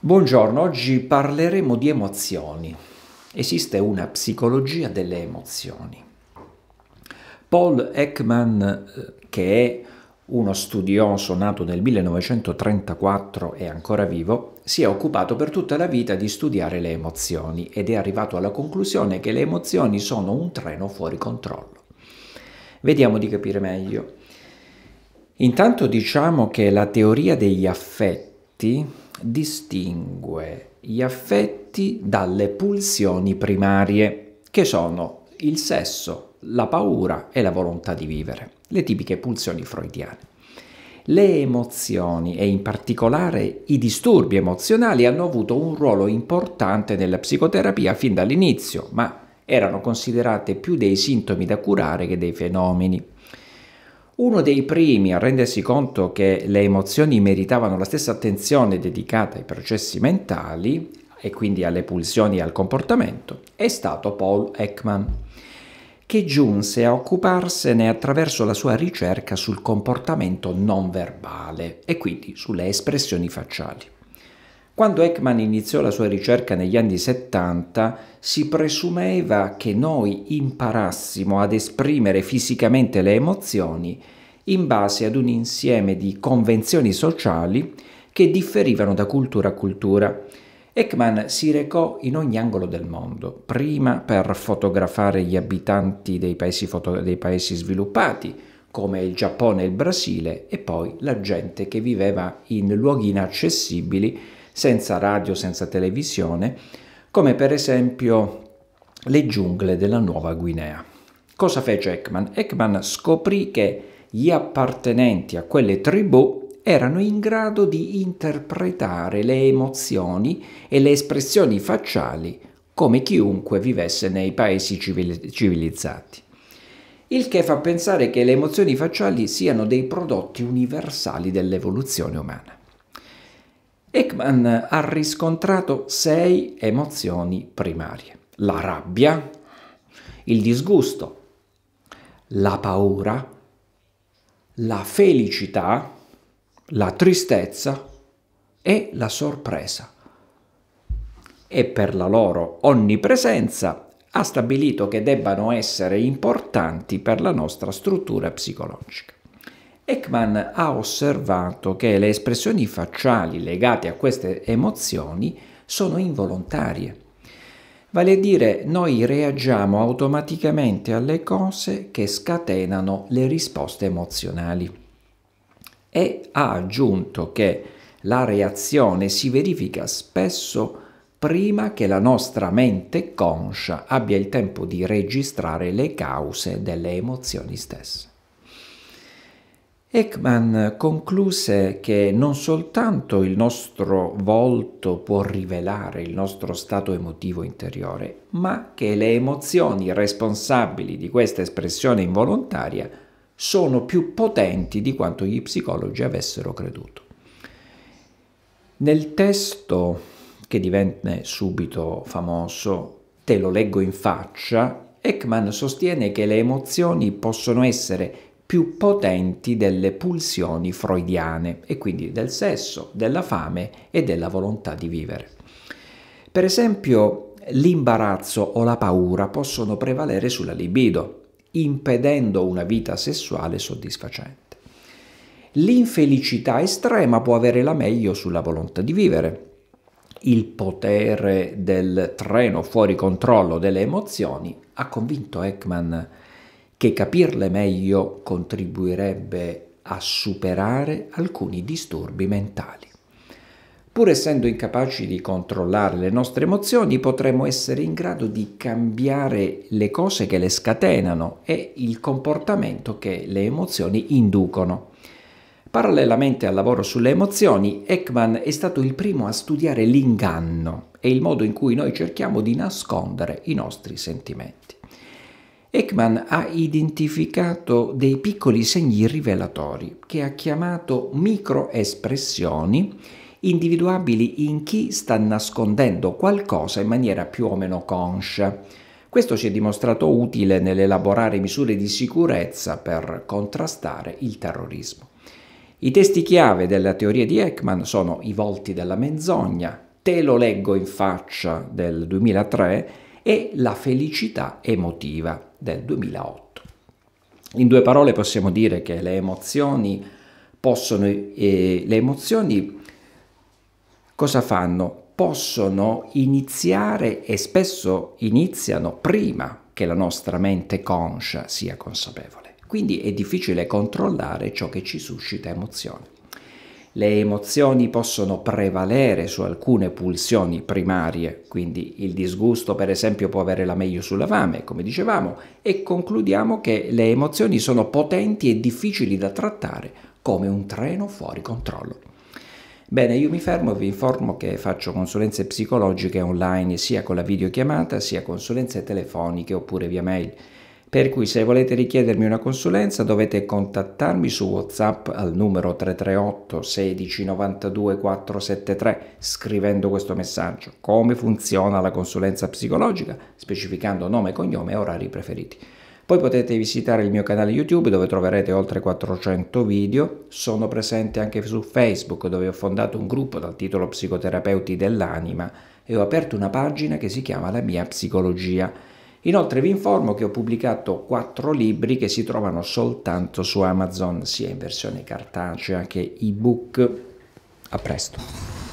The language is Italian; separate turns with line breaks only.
Buongiorno, oggi parleremo di emozioni. Esiste una psicologia delle emozioni. Paul Ekman, eh, che è uno studioso nato nel 1934 e ancora vivo, si è occupato per tutta la vita di studiare le emozioni ed è arrivato alla conclusione che le emozioni sono un treno fuori controllo. Vediamo di capire meglio. Intanto diciamo che la teoria degli affetti distingue gli affetti dalle pulsioni primarie, che sono il sesso, la paura e la volontà di vivere, le tipiche pulsioni freudiane. Le emozioni e in particolare i disturbi emozionali hanno avuto un ruolo importante nella psicoterapia fin dall'inizio, ma erano considerate più dei sintomi da curare che dei fenomeni. Uno dei primi a rendersi conto che le emozioni meritavano la stessa attenzione dedicata ai processi mentali e quindi alle pulsioni e al comportamento è stato Paul Ekman, che giunse a occuparsene attraverso la sua ricerca sul comportamento non verbale e quindi sulle espressioni facciali. Quando Ekman iniziò la sua ricerca negli anni 70, si presumeva che noi imparassimo ad esprimere fisicamente le emozioni in base ad un insieme di convenzioni sociali che differivano da cultura a cultura. Ekman si recò in ogni angolo del mondo, prima per fotografare gli abitanti dei paesi, dei paesi sviluppati, come il Giappone e il Brasile, e poi la gente che viveva in luoghi inaccessibili senza radio, senza televisione, come per esempio le giungle della Nuova Guinea. Cosa fece Ekman? Ekman scoprì che gli appartenenti a quelle tribù erano in grado di interpretare le emozioni e le espressioni facciali come chiunque vivesse nei paesi civilizzati. Il che fa pensare che le emozioni facciali siano dei prodotti universali dell'evoluzione umana. Ekman ha riscontrato sei emozioni primarie. La rabbia, il disgusto, la paura, la felicità, la tristezza e la sorpresa. E per la loro onnipresenza ha stabilito che debbano essere importanti per la nostra struttura psicologica. Ekman ha osservato che le espressioni facciali legate a queste emozioni sono involontarie. Vale a dire, noi reagiamo automaticamente alle cose che scatenano le risposte emozionali. E ha aggiunto che la reazione si verifica spesso prima che la nostra mente conscia abbia il tempo di registrare le cause delle emozioni stesse. Ekman concluse che non soltanto il nostro volto può rivelare il nostro stato emotivo interiore, ma che le emozioni responsabili di questa espressione involontaria sono più potenti di quanto gli psicologi avessero creduto. Nel testo che divenne subito famoso, Te lo leggo in faccia, Ekman sostiene che le emozioni possono essere più potenti delle pulsioni freudiane e quindi del sesso, della fame e della volontà di vivere. Per esempio, l'imbarazzo o la paura possono prevalere sulla libido, impedendo una vita sessuale soddisfacente. L'infelicità estrema può avere la meglio sulla volontà di vivere. Il potere del treno fuori controllo delle emozioni ha convinto Ekman che capirle meglio contribuirebbe a superare alcuni disturbi mentali. Pur essendo incapaci di controllare le nostre emozioni, potremmo essere in grado di cambiare le cose che le scatenano e il comportamento che le emozioni inducono. Parallelamente al lavoro sulle emozioni, Ekman è stato il primo a studiare l'inganno e il modo in cui noi cerchiamo di nascondere i nostri sentimenti. Ekman ha identificato dei piccoli segni rivelatori che ha chiamato microespressioni individuabili in chi sta nascondendo qualcosa in maniera più o meno conscia. Questo si è dimostrato utile nell'elaborare misure di sicurezza per contrastare il terrorismo. I testi chiave della teoria di Ekman sono I volti della menzogna, Te lo leggo in faccia del 2003 e La felicità emotiva del 2008. In due parole possiamo dire che le emozioni possono, eh, le emozioni cosa fanno? Possono iniziare e spesso iniziano prima che la nostra mente conscia sia consapevole. Quindi è difficile controllare ciò che ci suscita emozioni le emozioni possono prevalere su alcune pulsioni primarie, quindi il disgusto per esempio può avere la meglio sulla fame, come dicevamo, e concludiamo che le emozioni sono potenti e difficili da trattare come un treno fuori controllo. Bene, io mi fermo e vi informo che faccio consulenze psicologiche online sia con la videochiamata sia consulenze telefoniche oppure via mail. Per cui se volete richiedermi una consulenza dovete contattarmi su WhatsApp al numero 338 16 92 473 scrivendo questo messaggio. Come funziona la consulenza psicologica? Specificando nome, cognome e orari preferiti. Poi potete visitare il mio canale YouTube dove troverete oltre 400 video. Sono presente anche su Facebook dove ho fondato un gruppo dal titolo Psicoterapeuti dell'anima e ho aperto una pagina che si chiama La mia psicologia Inoltre vi informo che ho pubblicato quattro libri che si trovano soltanto su Amazon, sia in versione cartacea che ebook. A presto!